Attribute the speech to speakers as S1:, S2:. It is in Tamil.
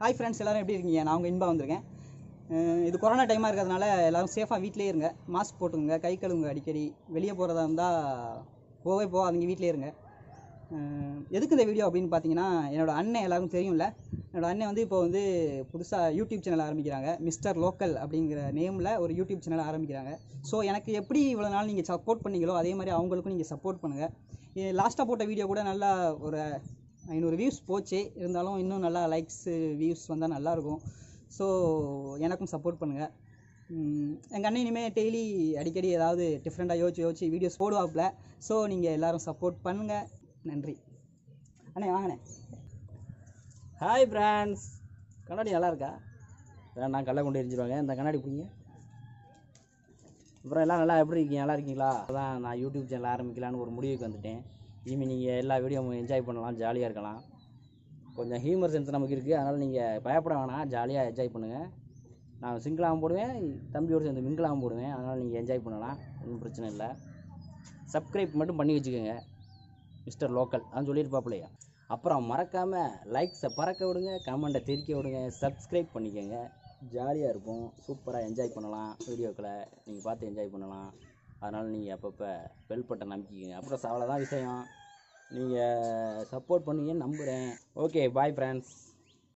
S1: ஹாய் ஃப்ரெண்ட்ஸ் எல்லோரும் எப்படி இருக்கீங்க நான் உங்கள் இன்பா வந்திருக்கேன் இது கொரோனா டைமாக இருக்கிறதுனால எல்லோரும் சேஃபாக வீட்டிலே இருங்க மாஸ்க் போட்டுக்கோங்க கை கழுவுங்க அடிக்கடி வெளியே போகிறதா இருந்தால் போவே அதுங்க வீட்டிலே இருங்க எதுக்கு இந்த வீடியோ அப்படின்னு பார்த்தீங்கன்னா என்னோடய அண்ணன் எல்லாருக்கும் தெரியும்ல என்னோடய அண்ணன் வந்து இப்போ வந்து புதுசாக யூடியூப் சேனல் ஆரம்பிக்கிறாங்க மிஸ்டர் லோக்கல் அப்படிங்கிற நேமில் ஒரு யூடியூப் சேனல் ஆரம்பிக்கிறாங்க ஸோ எனக்கு எப்படி இவ்வளோ நாள் நீங்கள் சப்போர்ட் பண்ணீங்களோ அதே மாதிரி அவங்களுக்கும் நீங்கள் சப்போர்ட் பண்ணுங்கள் லாஸ்ட்டாக போட்ட வீடியோ கூட நல்லா ஒரு ஐநூறு வியூஸ் போச்சு இருந்தாலும் இன்னும் நல்லா லைக்ஸு வியூஸ் வந்தால் நல்லாயிருக்கும் ஸோ எனக்கும் சப்போர்ட் பண்ணுங்கள் எங்கள் அண்ணன் இனிமேல் டெய்லி அடிக்கடி ஏதாவது டிஃப்ரெண்ட்டாக யோசிச்சு யோசிச்சு வீடியோஸ் போடுவாப்புல ஸோ நீங்கள் எல்லோரும் சப்போர்ட் பண்ணுங்கள் நன்றி அண்ணே வாங்கண்ணே ஹாய் பிரான்ஸ்
S2: கண்ணாடி நல்லா இருக்கா நான் கல்லை கொண்டு எரிஞ்சிருவாங்க இந்த கண்ணாடி பிடிங்க அப்புறம் எல்லாம் நல்லா எப்படி இருக்கீங்க நல்லா இருக்கீங்களா அதான் நான் யூடியூப் சேனல் ஆரம்பிக்கலான்னு ஒரு முடிவுக்கு வந்துட்டேன் இனிமேல் நீங்கள் எல்லா வீடியோவும் என்ஜாய் பண்ணலாம் ஜாலியாக இருக்கலாம் கொஞ்சம் ஹியூமர் சென்ஸ் நமக்கு இருக்குது அதனால் நீங்கள் பயப்பட வேணாம் ஜாலியாக என்ஜாய் பண்ணுங்கள் நான் சிங்கிளாகவும் போடுவேன் தம்பியோடு சேர்ந்து மிங்கிளாகவும் போடுவேன் அதனால் நீங்கள் என்ஜாய் பண்ணலாம் ஒன்றும் பிரச்சனை இல்லை சப்ஸ்கிரைப் மட்டும் பண்ணி வச்சுக்கோங்க மிஸ்டர் லோக்கல் அதான் சொல்லியிருப்பாப்பிள்ளையா அப்புறம் மறக்காமல் லைக்ஸை பறக்க விடுங்க கமெண்ட்டை தெரிக்க விடுங்க சப்ஸ்கிரைப் பண்ணிக்கோங்க ஜாலியாக இருக்கும் சூப்பராக என்ஜாய் பண்ணலாம் வீடியோக்களை நீங்கள் பார்த்து என்ஜாய் பண்ணலாம் அதனால் நீங்கள் அப்பப்போ பெல் பட்டனை அமுக்கிக்கங்க அப்புறம் அவ்வளோதான் விஷயம் நீங்கள் சப்போர்ட் பண்ணுவீங்கன்னு நம்புகிறேன் ஓகே பாய் ஃப்ரெண்ட்ஸ்